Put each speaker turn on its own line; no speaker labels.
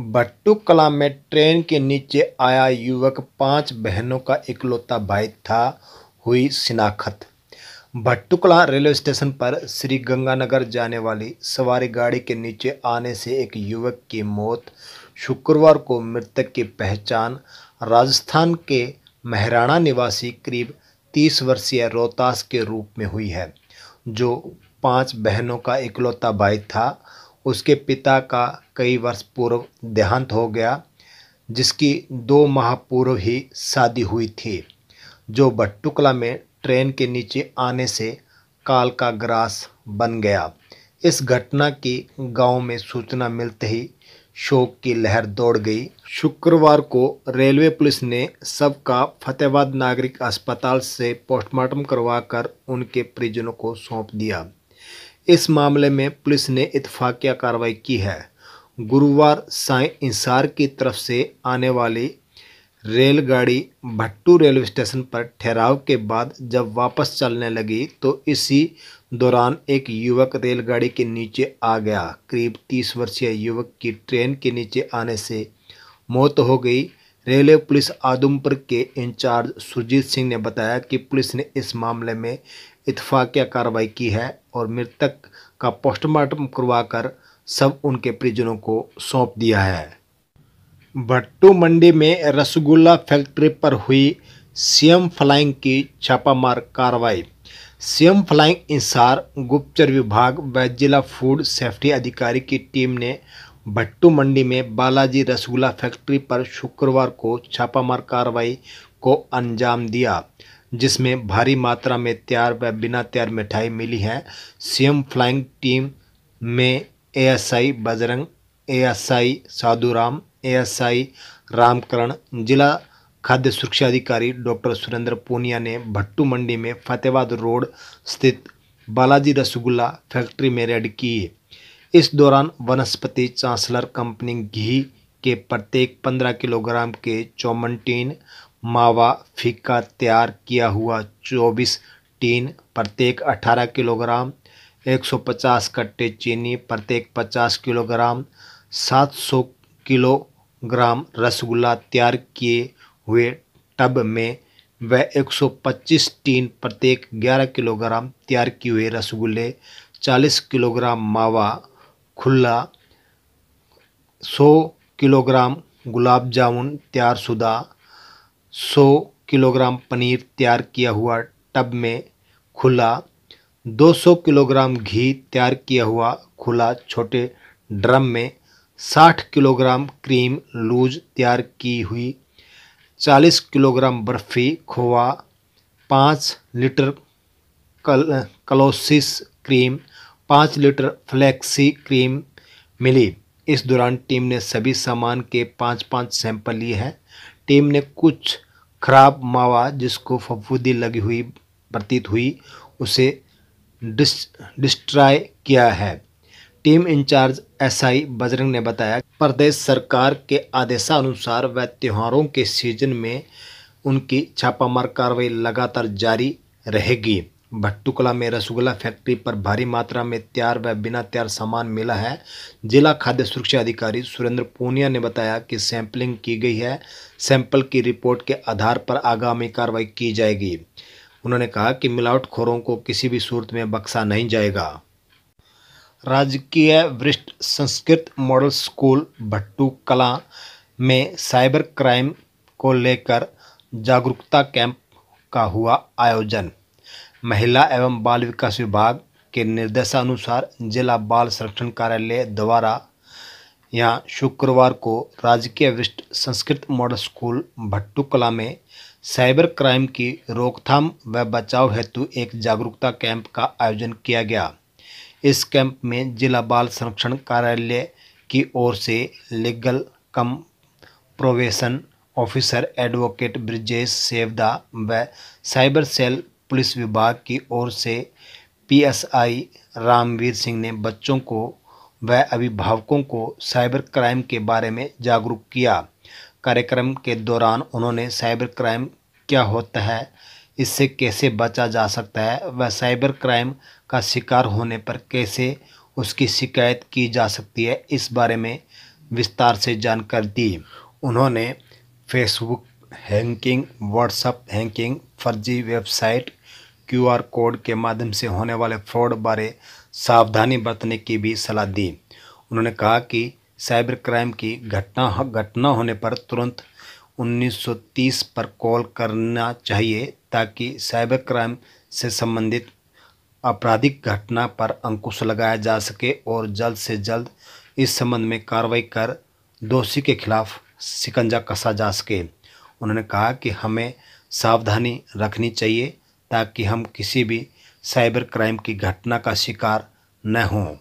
भट्टू कलां में ट्रेन के नीचे आया युवक पांच बहनों का इकलौता भाई था हुई शिनाखत भट्टुकला रेलवे स्टेशन पर श्री गंगानगर जाने वाली सवारी गाड़ी के नीचे आने से एक युवक की मौत शुक्रवार को मृतक की पहचान राजस्थान के महराणा निवासी करीब 30 वर्षीय रोहतास के रूप में हुई है जो पांच बहनों का इकलौता भाई था उसके पिता का कई वर्ष पूर्व देहांत हो गया जिसकी दो माह पूर्व ही शादी हुई थी जो भट्टुकला में ट्रेन के नीचे आने से काल का ग्रास बन गया इस घटना की गांव में सूचना मिलते ही शोक की लहर दौड़ गई शुक्रवार को रेलवे पुलिस ने सबका फतेहाबाद नागरिक अस्पताल से पोस्टमार्टम करवाकर उनके परिजनों को सौंप दिया इस मामले में पुलिस ने इतफाक़िया कार्रवाई की है गुरुवार साय इंसार की तरफ से आने वाली रेलगाड़ी भट्टू रेलवे स्टेशन पर ठहराव के बाद जब वापस चलने लगी तो इसी दौरान एक युवक रेलगाड़ी के नीचे आ गया करीब तीस वर्षीय युवक की ट्रेन के नीचे आने से मौत हो गई रेलवे पुलिस आदमपुर के इंचार्ज सुरजीत सिंह ने बताया कि पुलिस ने इस मामले में इतफाक़िया कार्रवाई की है और मृतक का पोस्टमार्टम करवाकर सब उनके परिजनों को सौंप दिया है भट्टू मंडी में रसगुल्ला फैक्ट्री पर हुई सीएम फ्लाइंग की छापामार कार्रवाई सीएम फ्लाइंग इंसार गुप्तचर विभाग व जिला फूड सेफ्टी अधिकारी की टीम ने भट्टू मंडी में बालाजी रसगुल्ला फैक्ट्री पर शुक्रवार को छापामार कार्रवाई को अंजाम दिया जिसमें भारी मात्रा में तैयार व बिना तैयार मिठाई मिली है सीएम फ्लाइंग टीम में ASI Bajrang ASI Sadhuram ASI Ramkaran जिला खाद्य सुरक्षा अधिकारी डॉक्टर सुरेंद्र पूनिया ने भट्टू मंडी में फतेहबाद रोड स्थित बालाजी रसगुल्ला फैक्ट्री में रेड किए इस दौरान वनस्पति चांसलर कंपनी घी के प्रत्येक 15 किलोग्राम के चौमनटीन मावा फीका तैयार किया हुआ चौबीस टीन प्रत्येक अठारह किलोग्राम एक सौ पचास कट्टे चीनी प्रत्येक पचास किलोग्राम सात सौ किलोग्राम रसगुल्ला तैयार किए हुए टब में व 125 टीन प्रत्येक 11 किलोग्राम तैयार किए हुए रसगुल्ले 40 किलोग्राम मावा खुला 100 किलोग्राम गुलाब जामुन तैयार शुदा सौ किलोग्राम पनीर तैयार किया हुआ टब में खुला 200 किलोग्राम घी तैयार किया हुआ खुला छोटे ड्रम में 60 किलोग्राम क्रीम लूज तैयार की हुई 40 किलोग्राम बर्फ़ी खोवा 5 लीटर कल कलोसिस क्रीम 5 लीटर फ्लैक्सी क्रीम मिली इस दौरान टीम ने सभी सामान के पाँच पाँच सैंपल लिए हैं टीम ने कुछ खराब मावा जिसको फफूदी लगी हुई प्रतीत हुई उसे डिस्ट्रॉय किया है टीम इंचार्ज एसआई बजरंग ने बताया प्रदेश सरकार के आदेशानुसार व त्योहारों के सीजन में उनकी छापामार कार्रवाई लगातार जारी रहेगी भट्टुकला में रसगुल्ला फैक्ट्री पर भारी मात्रा में तैयार व बिना तैयार सामान मिला है जिला खाद्य सुरक्षा अधिकारी सुरेंद्र पूनिया ने बताया कि सैंपलिंग की गई है सैंपल की रिपोर्ट के आधार पर आगामी कार्रवाई की जाएगी उन्होंने कहा कि मिलावटखोरों को किसी भी सूरत में बख्शा नहीं जाएगा राजकीय वरिष्ठ संस्कृत मॉडल स्कूल भट्टू कला में साइबर क्राइम को लेकर जागरूकता कैंप का हुआ आयोजन महिला एवं बाल विकास विभाग के निर्देशानुसार जिला बाल संरक्षण कार्यालय द्वारा यहाँ शुक्रवार को राजकीय विष्ट संस्कृत मॉडल स्कूल भट्टुकला में साइबर क्राइम की रोकथाम व बचाव हेतु एक जागरूकता कैंप का आयोजन किया गया इस कैंप में जिला बाल संरक्षण कार्यालय की ओर से legal cum probation officer advocate Brijesh Sevda व साइबर सेल पुलिस विभाग की ओर से पीएसआई रामवीर सिंह ने बच्चों को व अभिभावकों को साइबर क्राइम के बारे में जागरूक किया कार्यक्रम के दौरान उन्होंने साइबर क्राइम क्या होता है इससे कैसे बचा जा सकता है व साइबर क्राइम का शिकार होने पर कैसे उसकी शिकायत की जा सकती है इस बारे में विस्तार से जानकारी दी उन्होंने फेसबुक हैंकिंग व्हाट्सअप हैंकिंग फर्जी वेबसाइट क्यूआर कोड के माध्यम से होने वाले फ्रॉड बारे सावधानी बरतने की भी सलाह दी उन्होंने कहा कि साइबर क्राइम की घटना घटना होने पर तुरंत 1930 पर कॉल करना चाहिए ताकि साइबर क्राइम से संबंधित आपराधिक घटना पर अंकुश लगाया जा सके और जल्द से जल्द इस संबंध में कार्रवाई कर दोषी के खिलाफ शिकंजा कसा जा सके उन्होंने कहा कि हमें सावधानी रखनी चाहिए ताकि हम किसी भी साइबर क्राइम की घटना का शिकार न हों